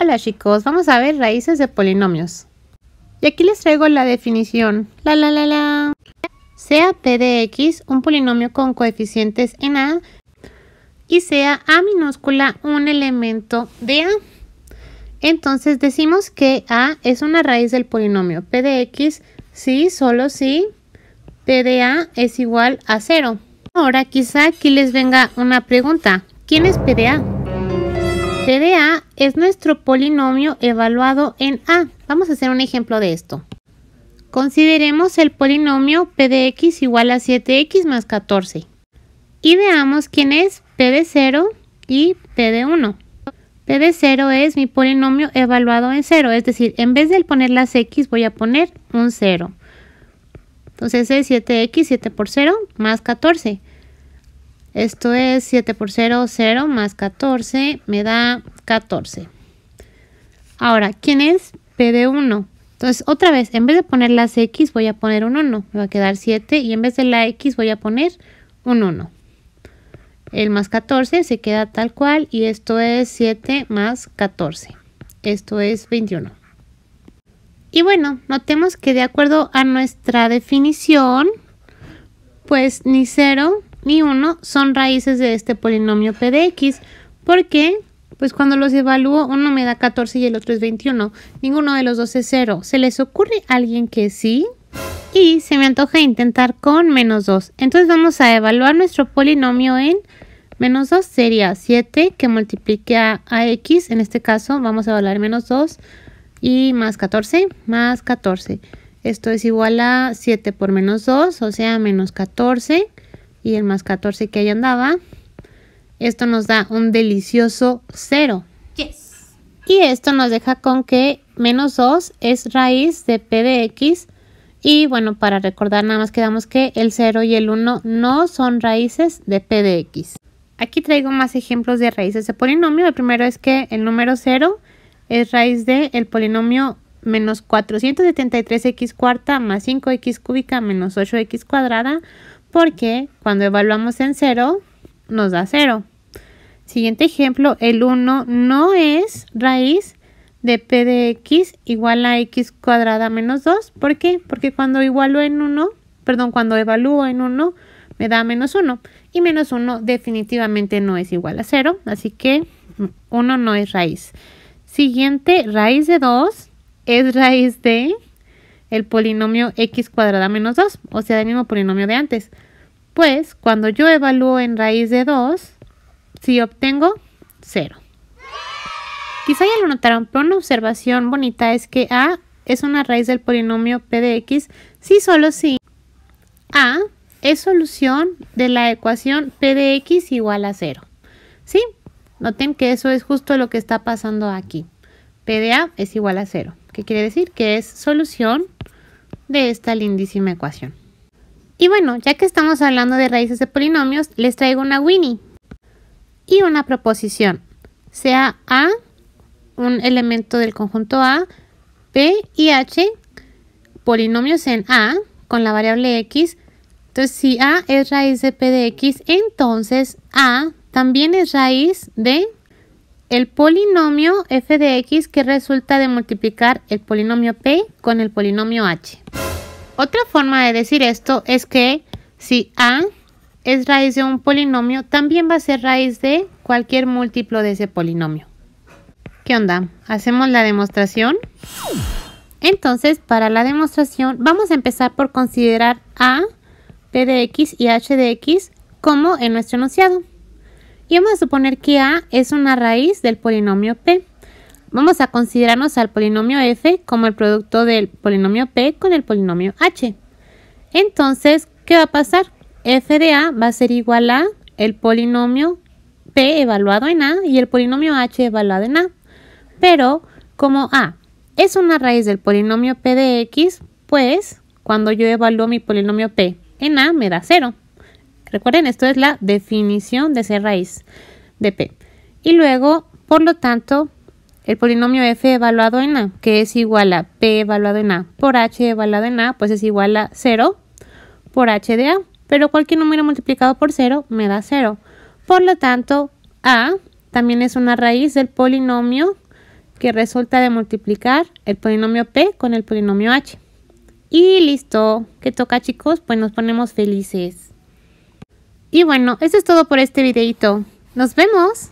Hola chicos, vamos a ver raíces de polinomios. Y aquí les traigo la definición. La la la la. Sea p de x un polinomio con coeficientes en a y sea a minúscula un elemento de a. Entonces decimos que a es una raíz del polinomio p de x si, solo si p de a es igual a cero. Ahora quizá aquí les venga una pregunta. ¿Quién es p de a? P de A es nuestro polinomio evaluado en A. Vamos a hacer un ejemplo de esto. Consideremos el polinomio P de X igual a 7X más 14. Y veamos quién es P de 0 y P de 1. P de 0 es mi polinomio evaluado en 0, es decir, en vez de poner las X voy a poner un 0. Entonces es 7X, 7 por 0, más 14. Esto es 7 por 0, 0 más 14 me da 14. Ahora, ¿quién es P de 1? Entonces, otra vez, en vez de poner las X voy a poner un 1. Me va a quedar 7 y en vez de la X voy a poner un 1. El más 14 se queda tal cual y esto es 7 más 14. Esto es 21. Y bueno, notemos que de acuerdo a nuestra definición, pues ni 0 ni 1 son raíces de este polinomio p de x, porque pues cuando los evalúo uno me da 14 y el otro es 21. Ninguno de los dos es 0. ¿Se les ocurre a alguien que sí? Y se me antoja intentar con menos 2. Entonces vamos a evaluar nuestro polinomio en menos 2 sería 7 que multiplique a, a x. En este caso vamos a evaluar menos 2 y más 14 más 14. Esto es igual a 7 por menos 2, o sea, menos 14 y el más 14 que ahí andaba, esto nos da un delicioso 0. Y esto nos deja con que menos 2 es raíz de p de x. Y bueno, para recordar nada más quedamos que el 0 y el 1 no son raíces de p de x. Aquí traigo más ejemplos de raíces de polinomio. El primero es que el número 0 es raíz de el polinomio menos 473x cuarta más 5x cúbica menos 8x cuadrada porque cuando evaluamos en 0 nos da 0. Siguiente ejemplo, el 1 no es raíz de p de x igual a x cuadrada menos 2. ¿Por qué? Porque cuando igualo en 1, perdón, cuando evalúo en 1, me da menos 1. Y menos 1 definitivamente no es igual a 0, así que 1 no es raíz. Siguiente, raíz de 2 es raíz de el polinomio x cuadrada menos 2, o sea, el mismo polinomio de antes. Pues cuando yo evalúo en raíz de 2, si sí obtengo 0. Quizá ya lo notaron, pero una observación bonita es que a es una raíz del polinomio p de x si solo si a es solución de la ecuación p de x igual a 0. ¿Sí? Noten que eso es justo lo que está pasando aquí. p de a es igual a 0. ¿Qué quiere decir? Que es solución de esta lindísima ecuación. Y bueno, ya que estamos hablando de raíces de polinomios, les traigo una Winnie y una proposición. Sea A, un elemento del conjunto A, p y H, polinomios en A con la variable X. Entonces, si A es raíz de P de X, entonces A también es raíz de el polinomio f de x que resulta de multiplicar el polinomio p con el polinomio h. Otra forma de decir esto es que si a es raíz de un polinomio, también va a ser raíz de cualquier múltiplo de ese polinomio. ¿Qué onda? ¿Hacemos la demostración? Entonces, para la demostración, vamos a empezar por considerar a p de x y h de x como en nuestro enunciado. Y vamos a suponer que A es una raíz del polinomio P. Vamos a considerarnos al polinomio F como el producto del polinomio P con el polinomio H. Entonces, ¿qué va a pasar? F de A va a ser igual a el polinomio P evaluado en A y el polinomio H evaluado en A. Pero, como A es una raíz del polinomio P de X, pues cuando yo evalúo mi polinomio P en A me da 0. Recuerden, esto es la definición de C raíz de P. Y luego, por lo tanto, el polinomio f evaluado en A, que es igual a P evaluado en A por H evaluado en A, pues es igual a 0 por H de A. Pero cualquier número multiplicado por 0 me da 0. Por lo tanto, A también es una raíz del polinomio que resulta de multiplicar el polinomio P con el polinomio H. Y listo. ¿Qué toca chicos? Pues nos ponemos felices. Y bueno, eso es todo por este videito. ¡Nos vemos!